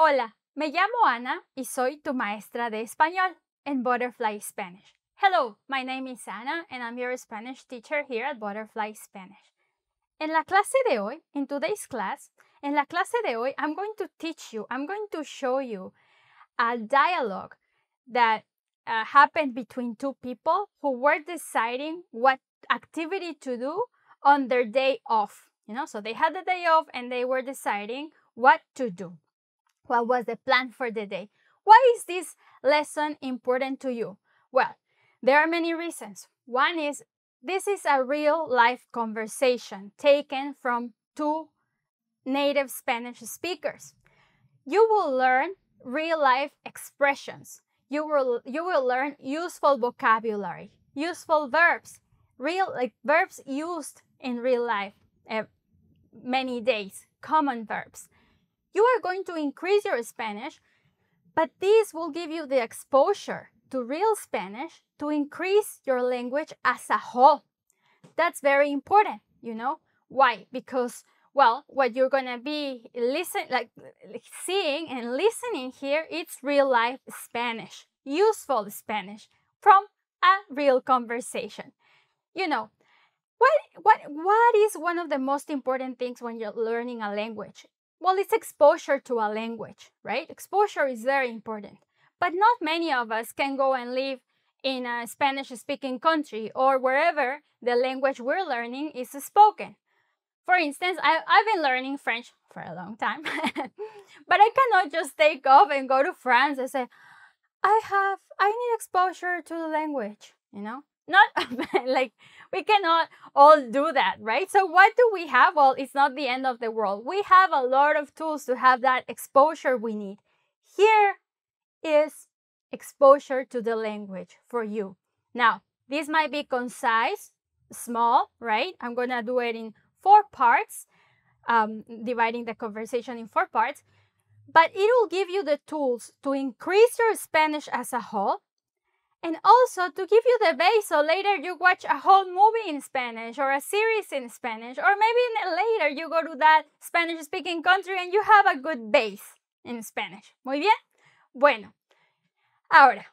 Hola, me llamo Ana y soy tu maestra de español en Butterfly Spanish. Hello, my name is Ana and I'm your Spanish teacher here at Butterfly Spanish. En la clase de hoy, in today's class, en la clase de hoy, I'm going to teach you, I'm going to show you a dialogue that uh, happened between two people who were deciding what activity to do on their day off. You know, so they had the day off and they were deciding what to do. What was the plan for the day? Why is this lesson important to you? Well, there are many reasons. One is this is a real life conversation taken from two native Spanish speakers. You will learn real life expressions. You will, you will learn useful vocabulary, useful verbs, real like verbs used in real life uh, many days, common verbs. You are going to increase your Spanish, but this will give you the exposure to real Spanish to increase your language as a whole. That's very important, you know? Why? Because well, what you're going to be listen like seeing and listening here, it's real life Spanish, useful Spanish from a real conversation. You know, what what what is one of the most important things when you're learning a language? Well, it's exposure to a language, right? Exposure is very important. But not many of us can go and live in a Spanish speaking country or wherever the language we're learning is spoken. For instance, I, have been learning French for a long time, but I cannot just take off and go to France and say, I have, I need exposure to the language, you know? not like we cannot all do that, right? So what do we have? Well, it's not the end of the world. We have a lot of tools to have that exposure we need. Here is exposure to the language for you. Now, this might be concise, small, right? I'm going to do it in four parts, um, dividing the conversation in four parts, but it will give you the tools to increase your Spanish as a whole and also to give you the base so later you watch a whole movie in Spanish or a series in Spanish or maybe later you go to that Spanish speaking country and you have a good base in Spanish. Muy bien. Bueno, ahora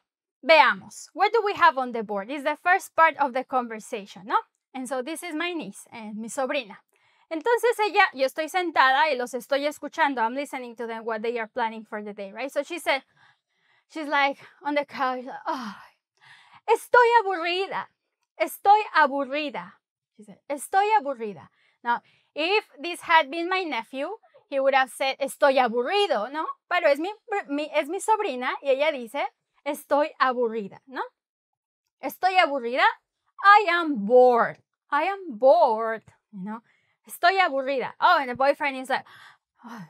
veamos. What do we have on the board? Is the first part of the conversation, ¿no? And so this is my niece, and eh, mi sobrina. Entonces ella, yo estoy sentada y los estoy escuchando. I'm listening to them what they are planning for the day, right? So she said, she's like on the couch, oh, estoy aburrida. Estoy aburrida. estoy aburrida. Now, if this had been my nephew, he would have said, estoy aburrido, ¿no? Pero es mi, es mi sobrina y ella dice, estoy aburrida, ¿no? Estoy aburrida. I am bored. I am bored, ¿no? Estoy aburrida. Oh, and the boyfriend is like, oh,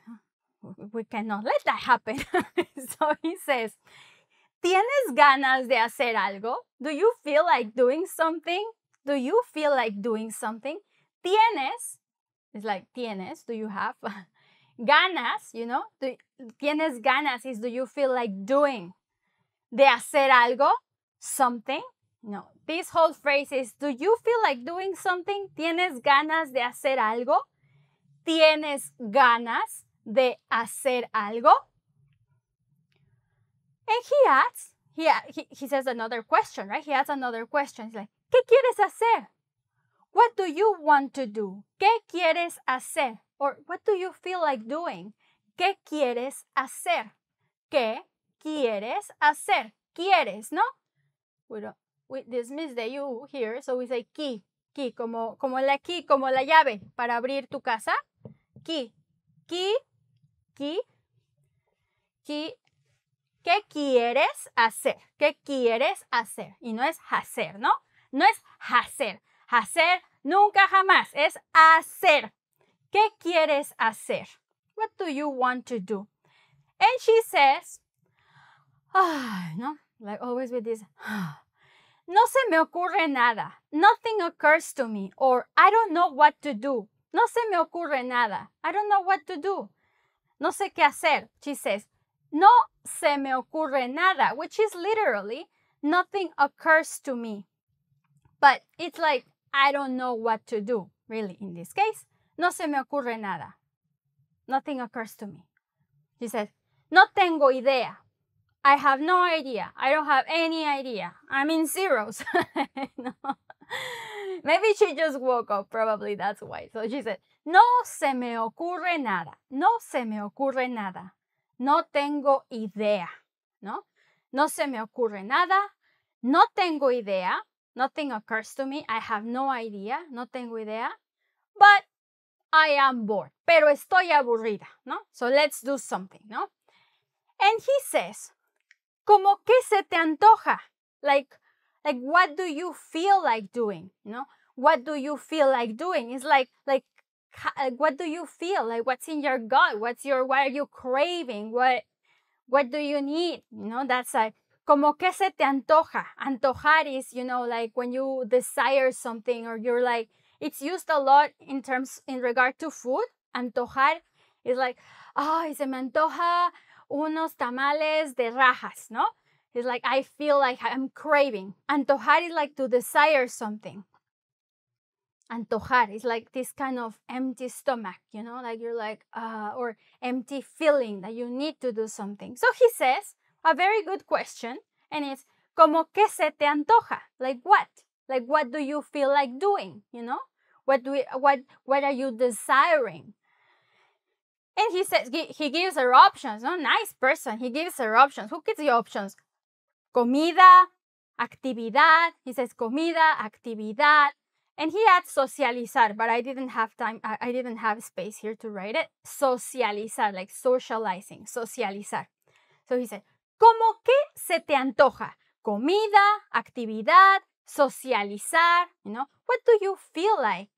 we cannot let that happen. so he says, ¿Tienes ganas de hacer algo? Do you feel like doing something? Do you feel like doing something? ¿Tienes? It's like tienes, do you have? ganas, you know? Do, ¿Tienes ganas? Is do you feel like doing? De hacer algo? Something? No. This whole phrase is do you feel like doing something? ¿Tienes ganas de hacer algo? ¿Tienes ganas de hacer algo? And he adds, he, he, he says another question, right? He adds another question. He's like, ¿qué quieres hacer? What do you want to do? ¿Qué quieres hacer? Or what do you feel like doing? ¿Qué quieres hacer? ¿Qué quieres hacer? Quieres, ¿no? We, don't, we dismiss the you here, so we say key, key, como, como la key, como la llave para abrir tu casa. Key, key, key. Key ¿Qué quieres hacer? ¿Qué quieres hacer? Y no es hacer, ¿no? No es hacer. Hacer nunca jamás. Es hacer. ¿Qué quieres hacer? What do you want to do? And she says, no, like always with this, no se me ocurre nada. Nothing occurs to me. Or I don't know what to do. No se me ocurre nada. I don't know what to do. No sé qué hacer. She says, No se me ocurre nada, which is literally nothing occurs to me. But it's like, I don't know what to do, really, in this case. No se me ocurre nada. Nothing occurs to me. She says, No tengo idea. I have no idea. I don't have any idea. I'm in zeros. no. Maybe she just woke up. Probably that's why. So she said, No se me ocurre nada. No se me ocurre nada. no tengo idea, ¿no? No se me ocurre nada, no tengo idea, nothing occurs to me, I have no idea, no tengo idea, but I am bored, pero estoy aburrida, ¿no? So let's do something, ¿no? And he says, como que se te antoja, like, like what do you feel like doing, ¿no? What do you feel like doing? It's like, like, what do you feel like what's in your gut what's your what are you craving what what do you need you know that's like como que se te antoja antojar is you know like when you desire something or you're like it's used a lot in terms in regard to food antojar is like oh, se me antoja unos tamales de rajas no it's like i feel like i'm craving antojar is like to desire something antojar. It's like this kind of empty stomach, you know, like you're like, uh, or empty feeling that you need to do something. So he says a very good question, and it's como que se te antoja? Like what? Like what do you feel like doing? You know, what do we, what what are you desiring? And he says he gives her options. No, nice person. He gives her options. Who gives the options? Comida, actividad. He says comida, actividad, and he adds socializar, but I didn't have time, I, I didn't have space here to write it. Socializar, like socializing, socializar. So he said, ¿Cómo que se te antoja? Comida, actividad, socializar, you know? What do you feel like?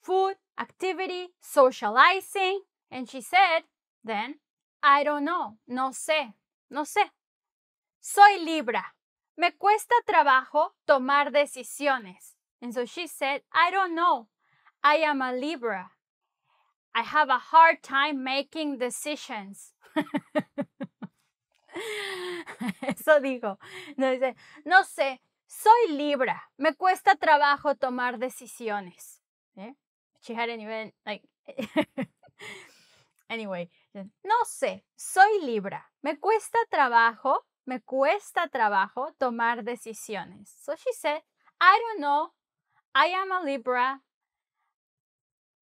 Food, activity, socializing. And she said, then, I don't know, no sé, no sé. Soy Libra. Me cuesta trabajo tomar decisiones. And so she said, I don't know. I am a Libra. I have a hard time making decisions. Eso dijo, No, dice, no sé, soy Libra. Me cuesta trabajo tomar decisiones. ¿Eh? She hadn't even, like. anyway, no sé, soy Libra. Me cuesta trabajo, me cuesta trabajo tomar decisiones. So she said, I don't know, I am a Libra.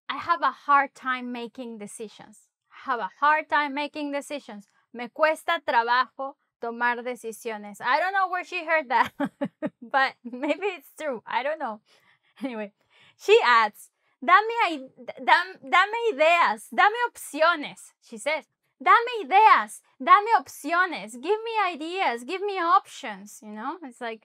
I have a hard time making decisions. I have a hard time making decisions. Me cuesta trabajo tomar decisiones. I don't know where she heard that, but maybe it's true. I don't know. Anyway, she adds, dame, dame, dame ideas, dame opciones, she says. Dame ideas, dame opciones, give me ideas, give me options, you know? It's like,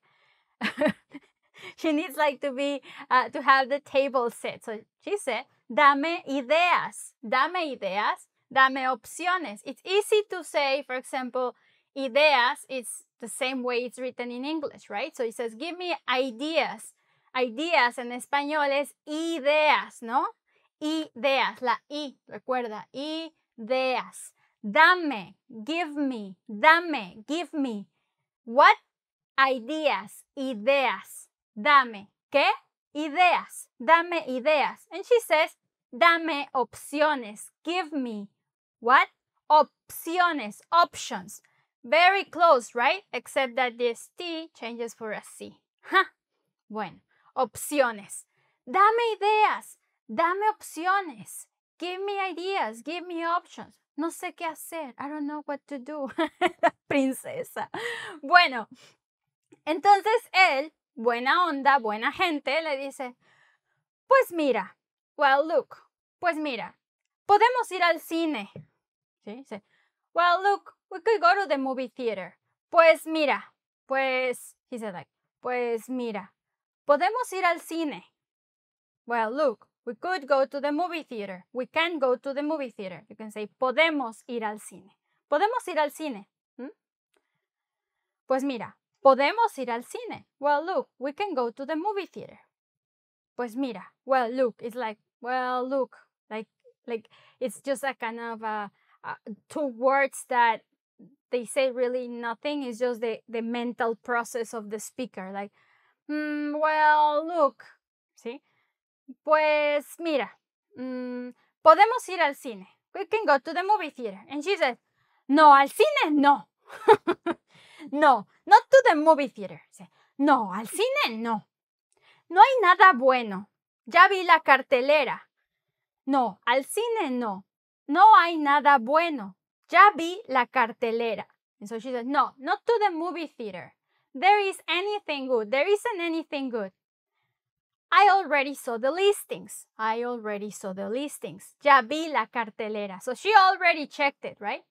she needs like to be, uh, to have the table set. So she said, dame ideas, dame ideas, dame opciones. It's easy to say, for example, ideas, it's the same way it's written in English, right? So it says, give me ideas. Ideas en español es ideas, ¿no? Ideas, la I, recuerda, ideas. Dame, give me, dame, give me. What? Ideas, ideas dame qué? Ideas. Dame ideas. And she says, dame opciones. Give me what? Opciones. Options. Very close, right? Except that this T changes for a C. Bueno, opciones. Dame ideas. Dame opciones. Give me ideas. Give me options. No sé qué hacer. I don't know what to do. La princesa. Bueno, entonces él buena onda, buena gente, le dice, pues mira, well, look, pues mira, podemos ir al cine. ¿Sí? well, look, we could go to the movie theater. Pues mira, pues, he said like, pues mira, podemos ir al cine. Well, look, we could go to the movie theater. We can go to the movie theater. You can say, podemos ir al cine. Podemos ir al cine. Pues mira, Podemos ir al cine. Well, look, we can go to the movie theater. Pues mira, well, look, it's like, well, look, like, like, it's just a kind of a, a two words that they say really nothing. It's just the, the mental process of the speaker. Like, mm, well, look, ¿sí? Pues mira, mm, podemos ir al cine. We can go to the movie theater. And she said, no, al cine no. No, not to the movie theater. No, al cine no. No hay nada bueno. Ya vi la cartelera. No, al cine no. No hay nada bueno. Ya vi la cartelera. And so she said, no, not to the movie theater. There is anything good. There isn't anything good. I already saw the listings. I already saw the listings. Ya vi la cartelera. So she already checked it, right?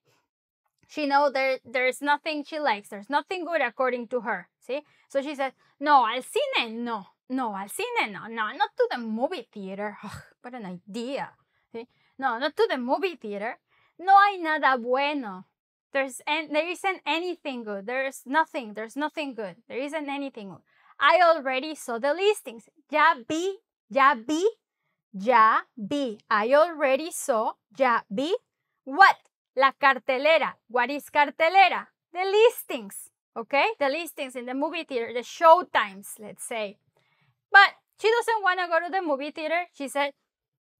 she know there there's nothing she likes there's nothing good according to her see so she said no al cine no no al cine no no not to the movie theater Ugh, what an idea see? no not to the movie theater no hay nada bueno there's and there isn't anything good there's nothing there's nothing good there isn't anything good. i already saw the listings ya vi ya vi ya vi i already saw ya vi what la cartelera. What is cartelera? The listings, okay? The listings in the movie theater, the show times, let's say. But she doesn't want to go to the movie theater. She said,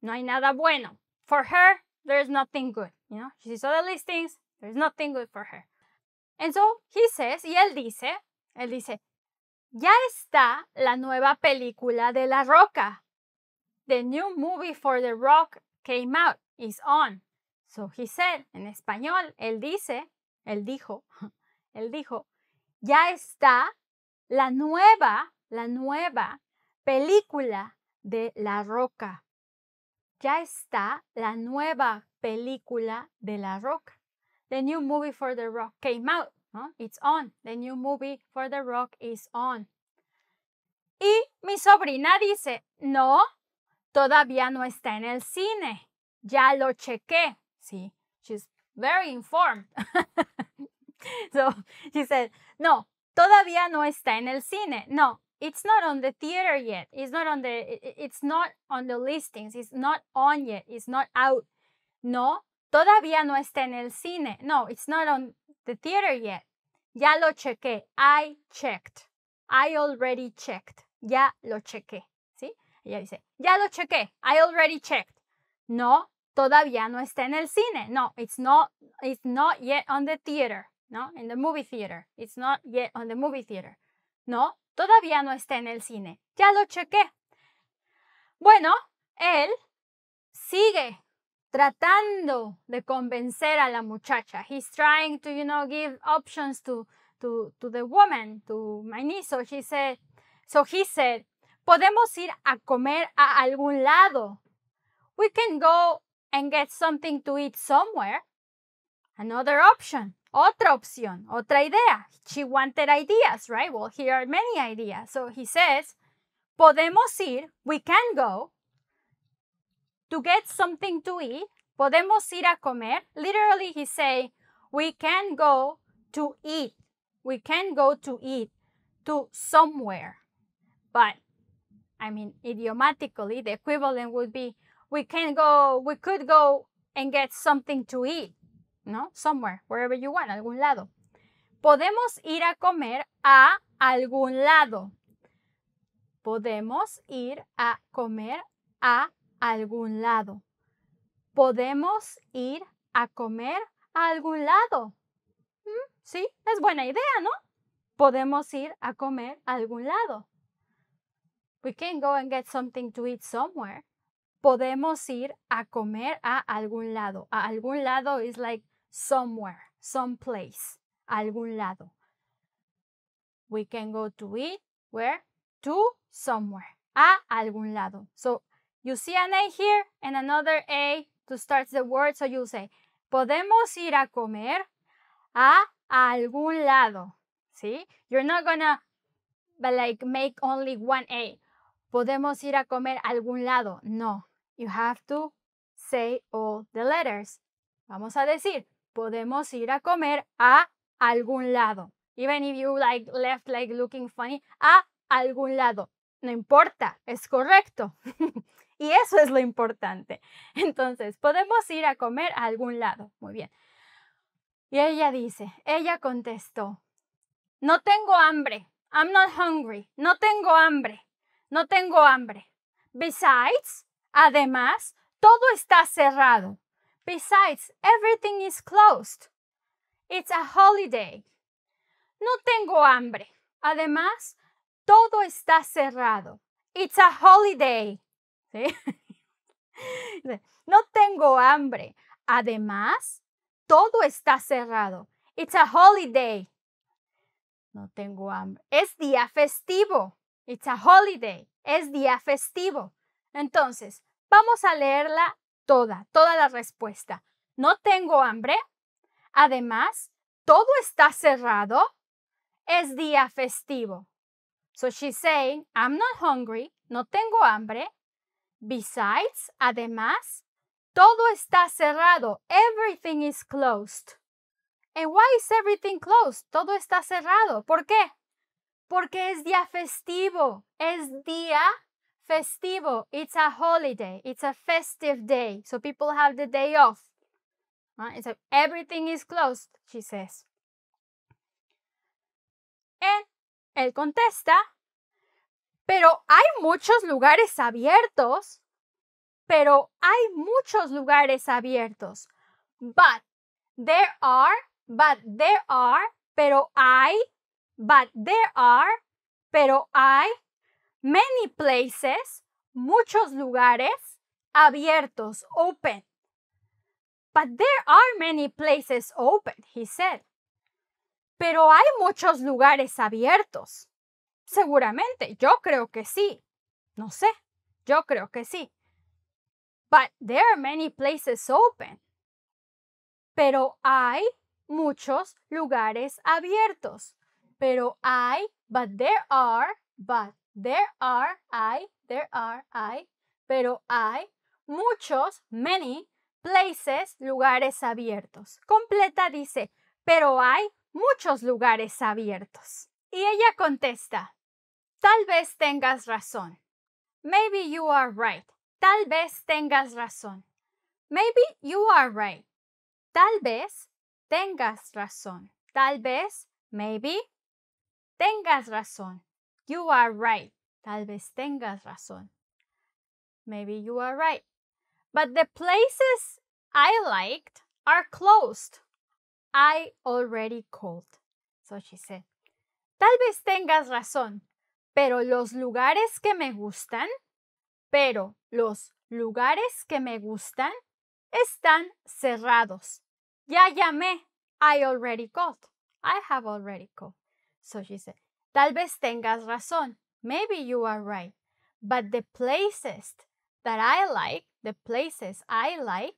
no hay nada bueno. For her, there's nothing good. You know, she saw the listings, there's nothing good for her. And so he says, y él dice, él dice, ya está la nueva película de La Roca. The new movie for The Rock came out, is on. So en español, él dice, él dijo, él dijo, ya está la nueva, la nueva película de La Roca. Ya está la nueva película de La Roca. The new movie for The Rock came out. It's on. The new movie for The Rock is on. Y mi sobrina dice, no, todavía no está en el cine. Ya lo chequé. See, she's very informed. so she said, no, todavía no está en el cine. No, it's not on the theater yet. It's not on the, it's not on the listings. It's not on yet. It's not out. No, todavía no está en el cine. No, it's not on the theater yet. Ya lo chequé. I checked. I already checked. Ya lo chequé. ¿Sí? Ella dice, ya lo chequé. I already checked. No, todavía no está en el cine. No, it's not, it's not yet on the theater, ¿no? In the movie theater. It's not yet on the movie theater. No, todavía no está en el cine. Ya lo chequé. Bueno, él sigue tratando de convencer a la muchacha. He's trying to, you know, give options to, to, the woman, to my niece. So said, so he said, podemos ir a comer a algún lado. We can go and get something to eat somewhere. Another option, otra opción, otra idea. She wanted ideas, right? Well, here are many ideas. So he says, podemos ir, we can go, to get something to eat, podemos ir a comer. Literally, he say, we can go to eat. We can go to eat to somewhere. But, I mean, idiomatically, the equivalent would be, we can go, we could go and get something to eat, ¿no? Somewhere, wherever you want, algún lado. Podemos ir a comer a algún lado. Podemos ir a comer a algún lado. Podemos ir a comer a algún lado. Mm, sí, es buena idea, ¿no? Podemos ir a comer a algún lado. We can go and get something to eat somewhere podemos ir a comer a algún lado. A algún lado is like somewhere, someplace, a algún lado. We can go to eat where? To somewhere, a algún lado. So you see an A here and another A to start the word. So you say, podemos ir a comer a algún lado. Sí. You're not gonna like make only one A. Podemos ir a comer a algún lado. No. You have to say all the letters. Vamos a decir, podemos ir a comer a algún lado. Even if you like left like looking funny, a algún lado. No importa, es correcto. y eso es lo importante. Entonces, podemos ir a comer a algún lado. Muy bien. Y ella dice, ella contestó, no tengo hambre. I'm not hungry. No tengo hambre. No tengo hambre. Besides, Además, todo está cerrado. Besides, everything is closed. It's a holiday. No tengo hambre. Además, todo está cerrado. It's a holiday. No tengo hambre. Además, todo está cerrado. It's a holiday. No tengo hambre. Es día festivo. It's a holiday. Es día festivo. Entonces, vamos a leerla toda, toda la respuesta. No tengo hambre. Además, todo está cerrado. Es día festivo. So she's saying, I'm not hungry, no tengo hambre. Besides, además, todo está cerrado. Everything is closed. And why is everything closed? Todo está cerrado. ¿Por qué? Porque es día festivo. Es día Festivo, it's a holiday, it's a festive day. So people have the day off. Right? So everything is closed, she says. Él, él contesta, pero hay muchos lugares abiertos. Pero hay muchos lugares abiertos. But there are, but there are, pero hay, but there are, pero hay Many places, muchos lugares, abiertos, open. But there are many places open, he said. Pero hay muchos lugares abiertos. Seguramente, yo creo que sí. No sé, yo creo que sí. But there are many places open. Pero hay muchos lugares abiertos. Pero hay, but there are, but There are, I, there are, I, pero hay muchos, many, places, lugares abiertos. Completa dice, pero hay muchos lugares abiertos. Y ella contesta, tal vez tengas razón. Maybe you are right. Tal vez tengas razón. Maybe you are right. Tal vez tengas razón. Tal vez, maybe, tengas razón. You are right. Tal vez tengas razón. Maybe you are right. But the places I liked are closed. I already called. So she said, Tal vez tengas razón, pero los lugares que me gustan, pero los lugares que me gustan están cerrados. Ya llamé. I already called. I have already called. So she said, Tal vez tengas razón. Maybe you are right. But the places that I like, the places I like,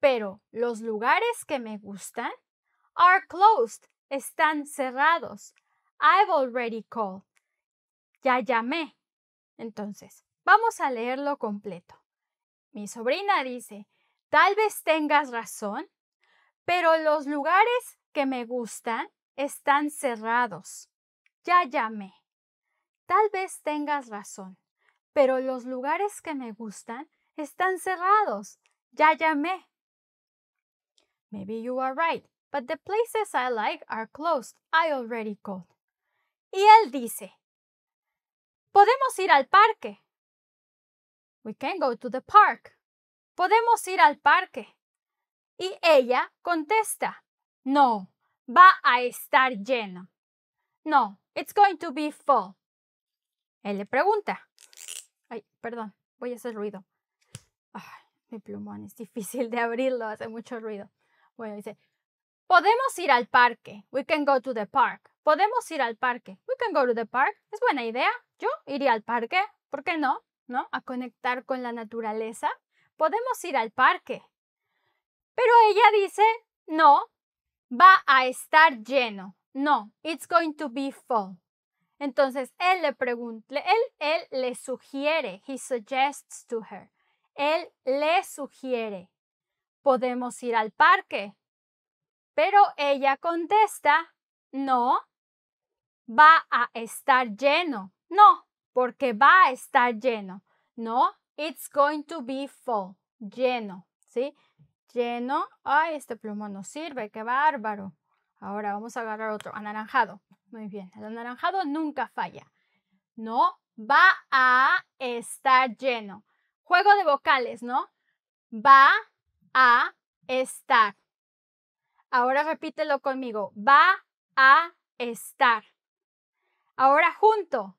pero los lugares que me gustan are closed, están cerrados. I've already called. Ya llamé. Entonces, vamos a leerlo completo. Mi sobrina dice, tal vez tengas razón, pero los lugares que me gustan están cerrados. Ya llamé. Tal vez tengas razón, pero los lugares que me gustan están cerrados. Ya llamé. Maybe you are right, but the places I like are closed. I already called. Y él dice, podemos ir al parque. We can go to the park. Podemos ir al parque. Y ella contesta, no, va a estar lleno. No, It's going to be full. Él le pregunta. Ay, perdón, voy a hacer ruido. mi plumón es difícil de abrirlo, hace mucho ruido. Bueno, dice, podemos ir al parque. We can go to the park. Podemos ir al parque. We can go to the park. Es buena idea. Yo iría al parque. ¿Por qué no? ¿No? A conectar con la naturaleza. Podemos ir al parque. Pero ella dice, no, va a estar lleno. No, it's going to be full. Entonces él le pregunta, él, él le sugiere, he suggests to her. Él le sugiere, podemos ir al parque. Pero ella contesta, no, va a estar lleno. No, porque va a estar lleno. No, it's going to be full, lleno, ¿sí? Lleno. Ay, este plumón no sirve, qué bárbaro. Ahora vamos a agarrar otro, anaranjado. Muy bien, el anaranjado nunca falla. No va a estar lleno. Juego de vocales, ¿no? Va a estar. Ahora repítelo conmigo. Va a estar. Ahora junto.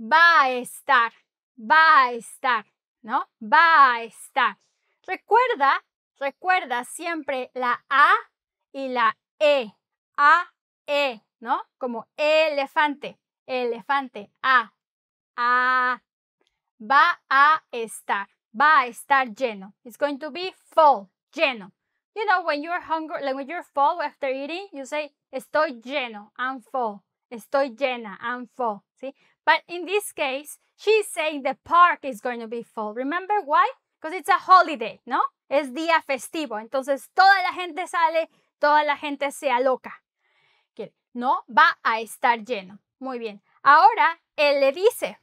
Va a estar. Va a estar. ¿No? Va a estar. Recuerda, recuerda siempre la A y la E, A, E, ¿no? Como elefante, elefante, A, A. Va a estar, va a estar lleno. It's going to be full, lleno. You know, when you're hungry, like when you're full after eating, you say, estoy lleno, I'm full. Estoy llena, I'm full. ¿sí? But in this case, she's saying the park is going to be full. Remember why? Because it's a holiday, ¿no? Es día festivo. Entonces toda la gente sale toda la gente sea loca. No, va a estar lleno. Muy bien. Ahora él le dice,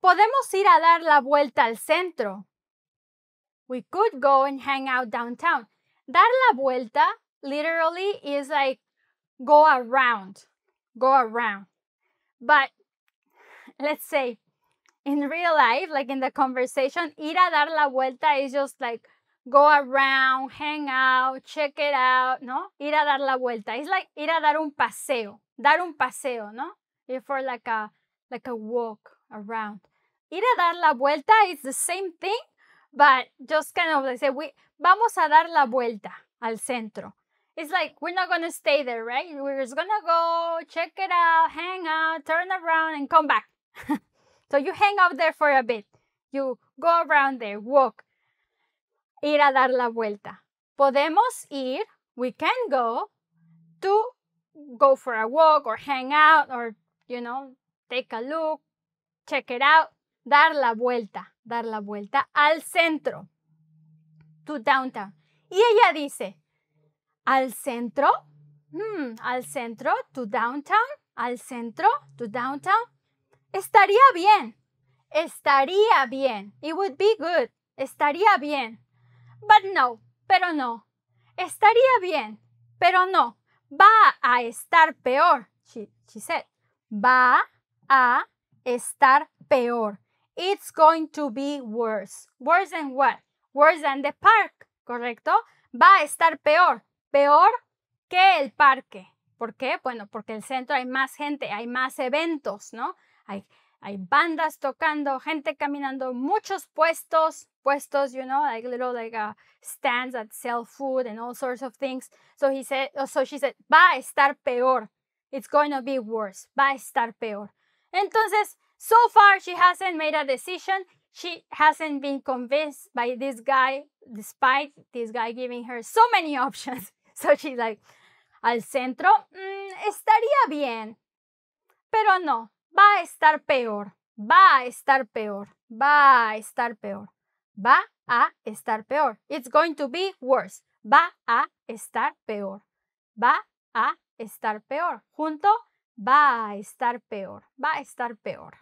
podemos ir a dar la vuelta al centro. We could go and hang out downtown. Dar la vuelta literally is like go around, go around. But let's say in real life, like in the conversation, ir a dar la vuelta is just like go around, hang out, check it out, ¿no? Ir a dar la vuelta. It's like ir a dar un paseo, dar un paseo, ¿no? If for like a like a walk around. Ir a dar la vuelta is the same thing, but just kind of like say we vamos a dar la vuelta al centro. It's like we're not gonna stay there, right? We're just gonna go check it out, hang out, turn around, and come back. so you hang out there for a bit. You go around there, walk, ir a dar la vuelta. Podemos ir, we can go to go for a walk or hang out or, you know, take a look, check it out, dar la vuelta, dar la vuelta al centro, to downtown. Y ella dice, al centro, mm, al centro, to downtown, al centro, to downtown, estaría bien, estaría bien, it would be good, estaría bien. But no, pero no. Estaría bien, pero no. Va a estar peor, she, said. Va a estar peor. It's going to be worse. Worse than what? Worse than the park, ¿correcto? Va a estar peor. Peor que el parque. ¿Por qué? Bueno, porque en el centro hay más gente, hay más eventos, ¿no? Hay, hay bandas tocando, gente caminando, muchos puestos, puestos, you know, like little like uh, stands that sell food and all sorts of things. So he said, uh, so she said, va a estar peor. It's going to be worse. Va a estar peor. Entonces, so far she hasn't made a decision. She hasn't been convinced by this guy, despite this guy giving her so many options. So she's like, al centro, mm, estaría bien. Pero no, va a estar peor. Va a estar peor. Va a estar peor. Va a estar peor. It's going to be worse. Va a estar peor. Va a estar peor. Junto, va a estar peor. Va a estar peor.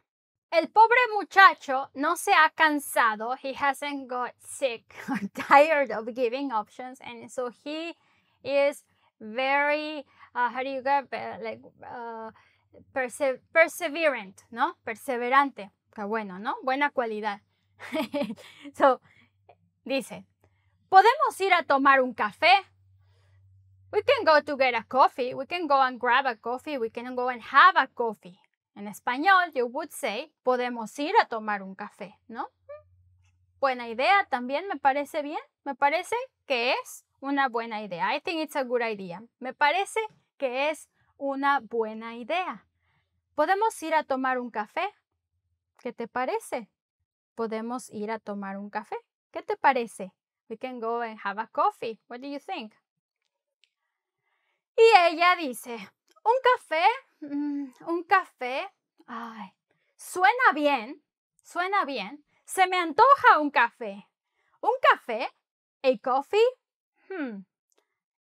El pobre muchacho no se ha cansado. He hasn't got sick or tired of giving options. And so he is very, uh, how do you get, like, uh, perseverant, ¿no? Perseverante. bueno, ¿no? Buena cualidad. so, dice, podemos ir a tomar un café. We can go to get a coffee. We can go and grab a coffee. We can go and have a coffee. En español, you would say, podemos ir a tomar un café, ¿no? Buena idea también, me parece bien. Me parece que es una buena idea. I think it's a good idea. Me parece que es una buena idea. Podemos ir a tomar un café. ¿Qué te parece? podemos ir a tomar un café. ¿Qué te parece? We can go and have a coffee. What do you think? Y ella dice, un café, mm, un café, ay, suena bien, suena bien, se me antoja un café. Un café, a coffee, hmm,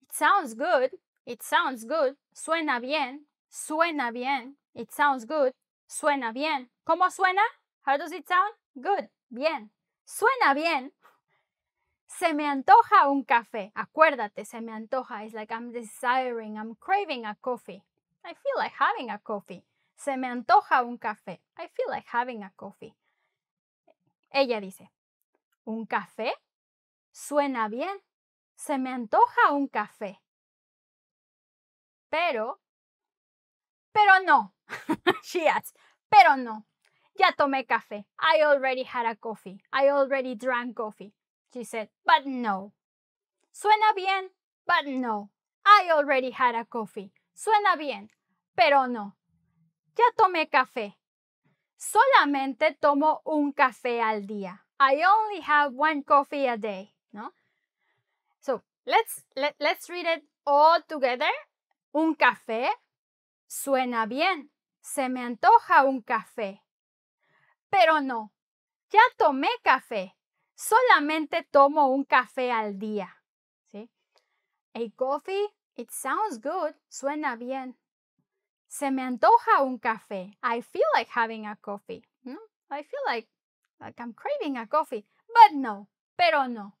it sounds good, it sounds good, suena bien, suena bien, it sounds good, suena bien. ¿Cómo suena? How does it sound? Good, bien. Suena bien. Se me antoja un café. Acuérdate, se me antoja. It's like I'm desiring, I'm craving a coffee. I feel like having a coffee. Se me antoja un café. I feel like having a coffee. Ella dice, ¿un café? Suena bien. Se me antoja un café. Pero, pero no. She adds, pero no ya tomé café. I already had a coffee. I already drank coffee. She said, but no. Suena bien, but no. I already had a coffee. Suena bien, pero no. Ya tomé café. Solamente tomo un café al día. I only have one coffee a day, ¿no? So, let's, let's read it all together. Un café. Suena bien. Se me antoja un café. Pero no, ya tomé café. Solamente tomo un café al día. ¿sí? A coffee, it sounds good, suena bien. Se me antoja un café. I feel like having a coffee. I feel like, like I'm craving a coffee. But no, pero no.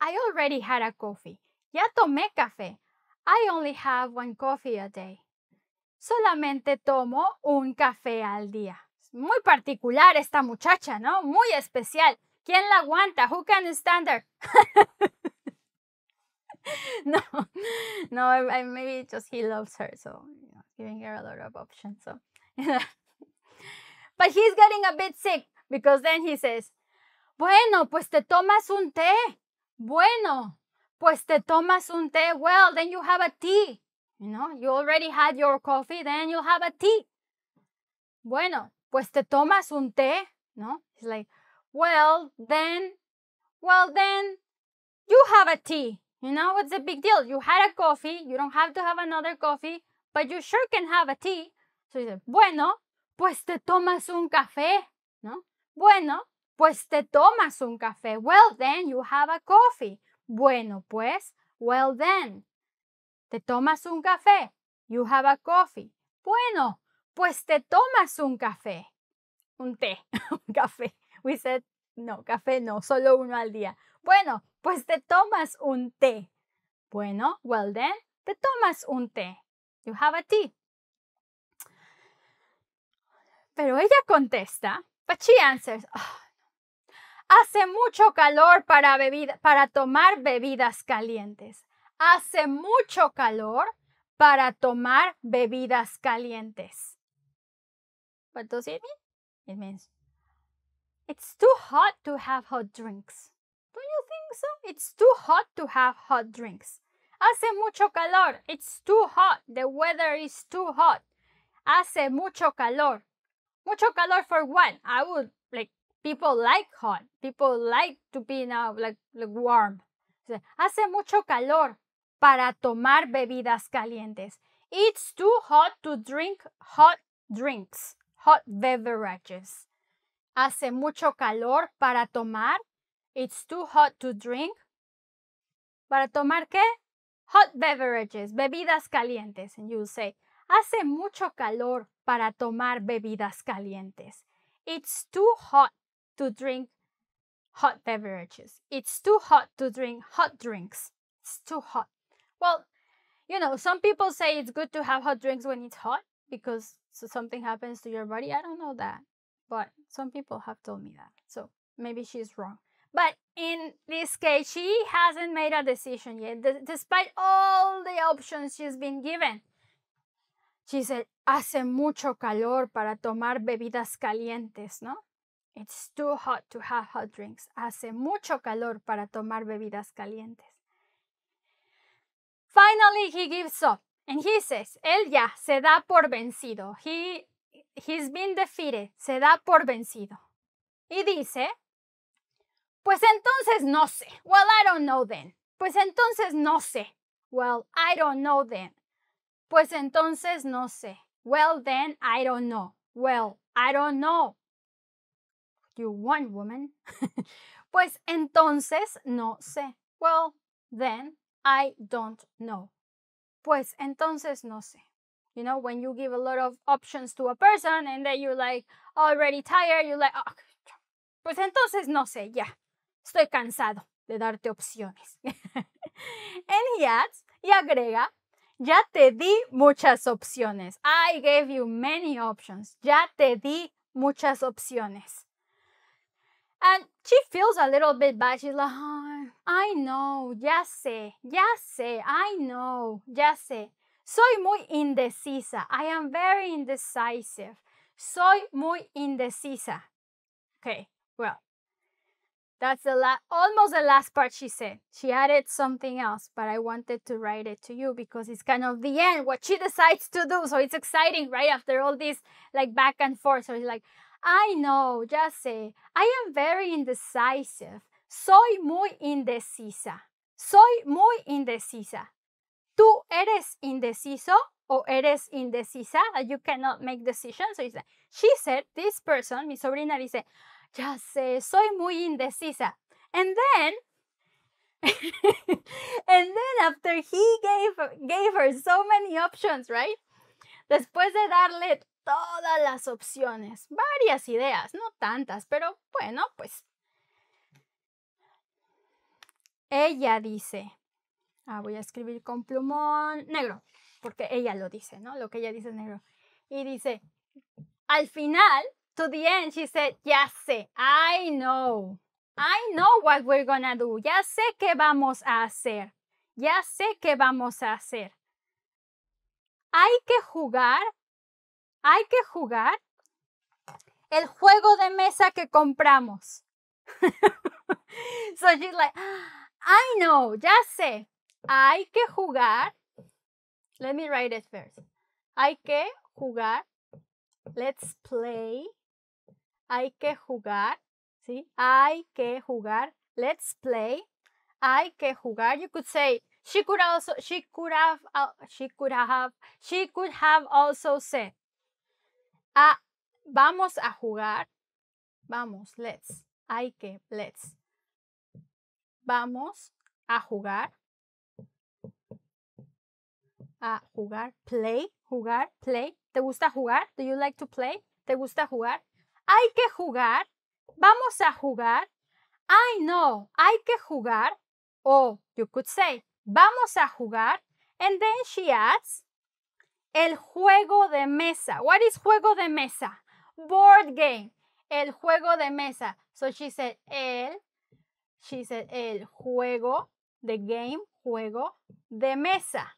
I already had a coffee. Ya tomé café. I only have one coffee a day. Solamente tomo un café al día muy particular esta muchacha, ¿no? Muy especial. ¿Quién la aguanta? Who can stand her? no, no, maybe just he loves her, so giving her a lot of options. So, but he's getting a bit sick because then he says, "Bueno, pues te tomas un té." Bueno, pues te tomas un té. Well, then you have a tea. You know, you already had your coffee, then you'll have a tea. Bueno, pues te tomas un té, ¿no? He's like, well, then, well, then you have a tea. You know, what's the big deal? You had a coffee, you don't have to have another coffee, but you sure can have a tea. So he said, bueno, pues te tomas un café, ¿no? Bueno, pues te tomas un café. Well, then you have a coffee. Bueno, pues, well, then. Te tomas un café. You have a coffee. Bueno, pues te tomas un café, un té, un café. We said, no, café no, solo uno al día. Bueno, pues te tomas un té. Bueno, well then, te tomas un té. You have a tea. Pero ella contesta, but she answers, ah, hace mucho calor para, para tomar bebidas calientes. Hace mucho calor para tomar bebidas calientes. But does it mean? It means it's too hot to have hot drinks. Don't you think so? It's too hot to have hot drinks. Hace mucho calor. It's too hot. The weather is too hot. Hace mucho calor. Mucho calor for what? I would like people like hot. People like to be now like, like warm. Hace mucho calor para tomar bebidas calientes. It's too hot to drink hot drinks hot beverages. Hace mucho calor para tomar. It's too hot to drink. ¿Para tomar qué? Hot beverages, bebidas calientes. And you say, hace mucho calor para tomar bebidas calientes. It's too hot to drink hot beverages. It's too hot to drink hot drinks. It's too hot. Well, you know, some people say it's good to have hot drinks when it's hot because so something happens to your body. I don't know that, but some people have told me that. So maybe she's wrong. But in this case, she hasn't made a decision yet, D despite all the options she's been given. She said, hace mucho calor para tomar bebidas calientes, ¿no? It's too hot to have hot drinks. Hace mucho calor para tomar bebidas calientes. Finally, he gives up. And he says, él ya se da por vencido. He, he's been defeated. Se da por vencido. Y dice, pues entonces no sé. Well, I don't know then. Pues entonces no sé. Well, I don't know then. Pues entonces no sé. Well, then I don't know. Well, I don't know. You one woman. pues entonces no sé. Well, then I don't know pues entonces no sé. You know, when you give a lot of options to a person and then you're like already tired, you're like, oh, pues entonces no sé, ya. Estoy cansado de darte opciones. and he adds, y agrega, ya te di muchas opciones. I gave you many options. Ya te di muchas opciones. And she feels a little bit bad. She's like, oh, I know, ya sé, ya sé, I know, ya sé. Soy muy indecisa. I am very indecisive. Soy muy indecisa. Okay, well, that's the la- almost the last part she said. She added something else, but I wanted to write it to you because it's kind of the end, what she decides to do. So it's exciting, right? After all this like back and forth. So it's like, I know, just say I am very indecisive. Soy muy indecisa. Soy muy indecisa. Tú eres indeciso o eres indecisa. You cannot make decisions. So she said, this person, mi sobrina dice, ya sé, soy muy indecisa. And then and then after he gave, gave her so many options, right? Después de darle todas las opciones, varias ideas, no tantas, pero bueno, pues... Ella dice, ah, voy a escribir con plumón negro, porque ella lo dice, ¿no? Lo que ella dice es negro. Y dice, al final, to the end, she said, ya sé, I know. I know what we're gonna do. Ya sé qué vamos a hacer. Ya sé qué vamos a hacer. Hay que jugar hay que jugar el juego de mesa que compramos. so she's like, I know, ya sé. Hay que jugar. Let me write it first. Hay que jugar. Let's play. Hay que jugar. ¿Sí? Hay que jugar. Let's play. Hay que jugar. You could say, she could also, could have, uh, she could have, she could have also said, Ah, vamos a jugar. Vamos, let's. Hay que, let's. Vamos a jugar. A jugar, play, jugar, play. ¿Te gusta jugar? Do you like to play? ¿Te gusta jugar? Hay que jugar. Vamos a jugar. I know, hay que jugar. O oh, you could say, vamos a jugar. And then she adds, el juego de mesa. What is juego de mesa? Board game. El juego de mesa. So she said el. She said el juego the game. Juego de mesa.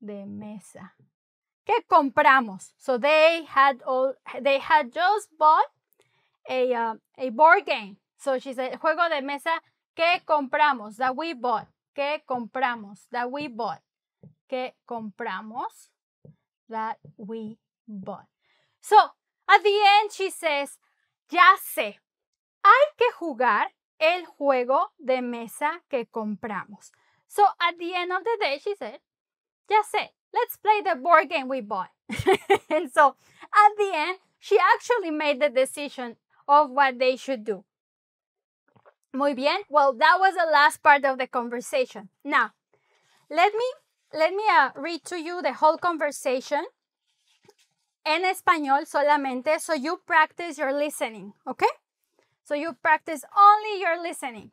De mesa. ¿Qué compramos? So they had all, they had just bought a, uh, board game. So she said juego de mesa. ¿Qué compramos? That we bought. ¿Qué compramos? That we bought. que compramos that we bought. So, at the end she says, ya sé, hay que jugar el juego de mesa que compramos. So, at the end of the day she said, ya sé, let's play the board game we bought. and so, at the end, she actually made the decision of what they should do. Muy bien. Well, that was the last part of the conversation. Now, let me let me uh, read to you the whole conversation en español solamente so you practice your listening, okay? So you practice only your listening.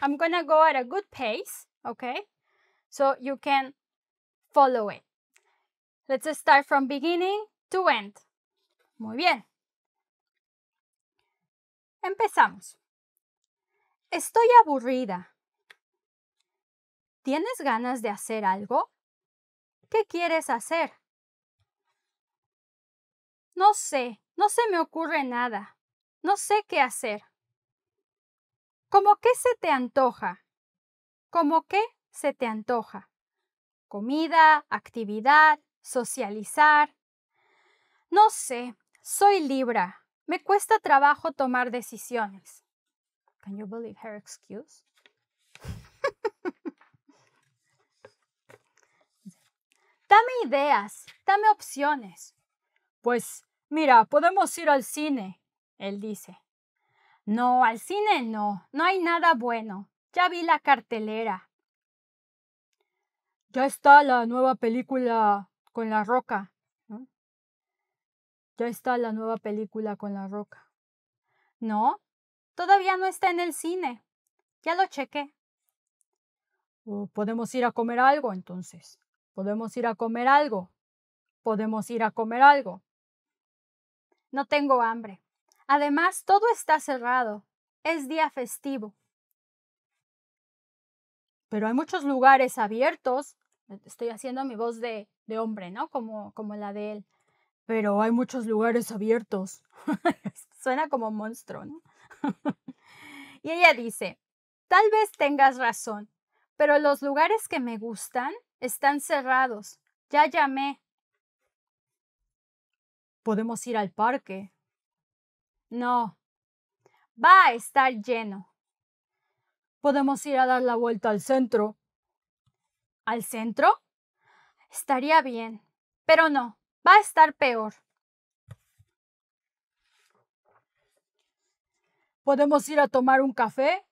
I'm gonna go at a good pace, okay? So you can follow it. Let's start from beginning to end. Muy bien. Empezamos. Estoy aburrida. ¿Tienes ganas de hacer algo? ¿Qué quieres hacer? No sé, no se me ocurre nada. No sé qué hacer. ¿Cómo qué se te antoja? ¿Cómo qué se te antoja? Comida, actividad, socializar. No sé, soy Libra. Me cuesta trabajo tomar decisiones. Can you believe her excuse? Dame ideas, dame opciones. Pues, mira, podemos ir al cine, él dice. No, al cine no, no hay nada bueno. Ya vi la cartelera. Ya está la nueva película con la roca. Ya está la nueva película con la roca. No, todavía no está en el cine. Ya lo chequé. ¿Podemos ir a comer algo entonces? Podemos ir a comer algo. Podemos ir a comer algo. No tengo hambre. Además, todo está cerrado. Es día festivo. Pero hay muchos lugares abiertos. E-, estoy haciendo mi voz de, hombre, ¿no? Como, como la de él. Pero hay muchos lugares abiertos. Suena como monstruo, ¿no? y ella dice, tal vez tengas razón, pero los lugares que me gustan están cerrados. Ya llamé. Podemos ir al parque. No. Va a estar lleno. Podemos ir a dar la vuelta al centro. ¿Al centro? Estaría bien. Pero no. Va a estar peor. ¿Podemos ir a tomar un café?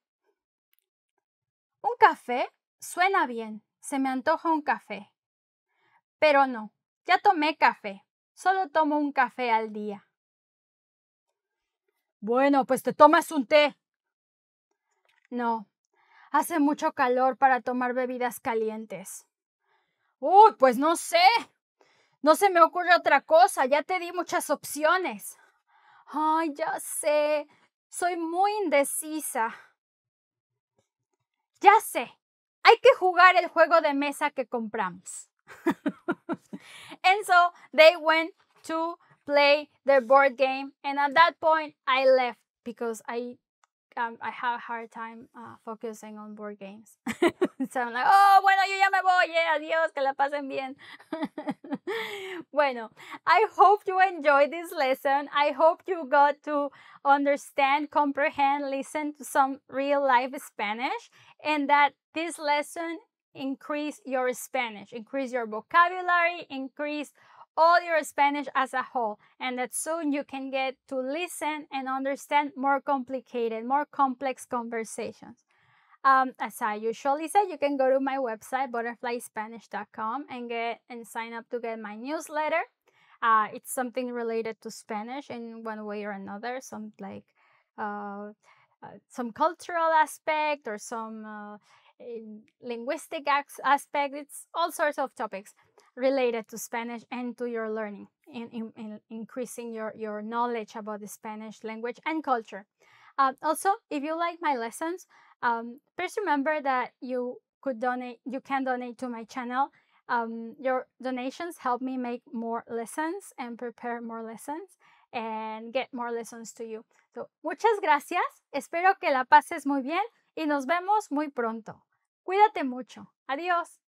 ¿Un café? Suena bien se me antoja un café. Pero no, ya tomé café, solo tomo un café al día. Bueno, pues te tomas un té. No, hace mucho calor para tomar bebidas calientes. Uy, pues no sé. No se me ocurre otra cosa, ya te di muchas opciones. Ay, ya sé, soy muy indecisa. Ya sé, hay que jugar el juego de mesa que compramos. and so they went to play their board game and at that point I left because I um, I have a hard time uh, focusing on board games. so I'm like, oh, bueno, yo ya me voy. Yeah, adiós, que la pasen bien. bueno, I hope you enjoyed this lesson. I hope you got to understand, comprehend, listen to some real life Spanish, and that this lesson increase your Spanish, increase your vocabulary, increase all your Spanish as a whole and that soon you can get to listen and understand more complicated, more complex conversations. Um, as I usually say, you can go to my website, butterflyspanish.com, and get and sign up to get my newsletter. Uh, it's something related to Spanish in one way or another, some like uh, uh, some cultural aspect or some uh, linguistic aspect, it's all sorts of topics related to Spanish and to your learning in, in, in increasing your, your knowledge about the Spanish language and culture. Uh, also, if you like my lessons, um, please remember that you could donate, you can donate to my channel. Um, your donations help me make more lessons and prepare more lessons and get more lessons to you. So, muchas gracias. Espero que la pases muy bien. y nos vemos muy pronto. Cuídate mucho. Adiós.